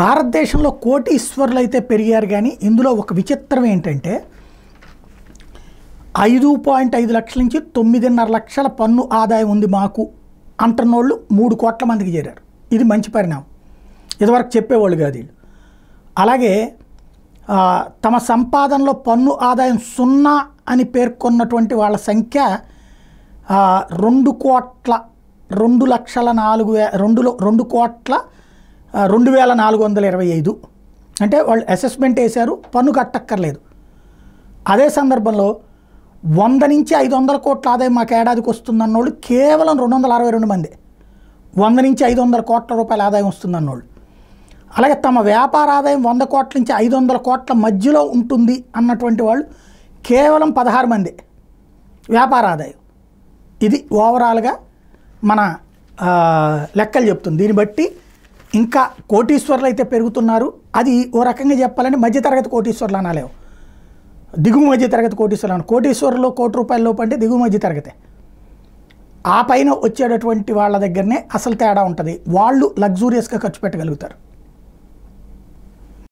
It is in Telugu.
భారతదేశంలో కోటీశ్వరులు అయితే పెరిగారు కానీ ఇందులో ఒక విచిత్రం ఏంటంటే ఐదు పాయింట్ ఐదు లక్షల నుంచి తొమ్మిదిన్నర లక్షల పన్ను ఆదాయం ఉంది మాకు అంటున్నోళ్ళు మూడు కోట్ల మందికి చేరారు ఇది మంచి పరిణామం ఇదివరకు చెప్పేవాళ్ళు కాదు వీళ్ళు అలాగే తమ సంపాదనలో పన్ను ఆదాయం సున్నా అని పేర్కొన్నటువంటి వాళ్ళ సంఖ్య రెండు కోట్ల రెండు లక్షల నాలుగు వే రెండు రెండు కోట్ల రెండు వేల నాలుగు వందల ఇరవై ఐదు అంటే వాళ్ళు అసెస్మెంట్ వేశారు పన్ను కట్టక్కర్లేదు అదే సందర్భంలో వంద నుంచి ఐదు వందల కోట్ల ఆదాయం మాకు ఏడాదికి వస్తుందన్నోళ్ళు కేవలం రెండు వందల అరవై రెండు మంది వంద నుంచి ఐదు వందల కోట్ల రూపాయల ఆదాయం వస్తుందన్నోళ్ళు అలాగే తమ వ్యాపార ఆదాయం వంద కోట్ల నుంచి ఐదు వందల కోట్ల మధ్యలో ఉంటుంది అన్నటువంటి వాళ్ళు కేవలం పదహారు మంది వ్యాపార ఆదాయం ఇది ఓవరాల్గా మన లెక్కలు చెప్తుంది దీన్ని బట్టి ఇంకా కోటీశ్వర్లు అయితే పెరుగుతున్నారు అది ఓ రకంగా చెప్పాలంటే మధ్యతరగతి కోటీశ్వర్లు అనలేవు దిగువ మధ్యతరగతి కోటీశ్వర్లు అను కోటీశ్వర్లో కోటి రూపాయల లోపు అంటే దిగువ మధ్యతరగతి ఆ పైన వచ్చేటటువంటి వాళ్ళ దగ్గరనే అసలు తేడా ఉంటుంది వాళ్ళు లగ్జూరియస్గా ఖర్చు పెట్టగలుగుతారు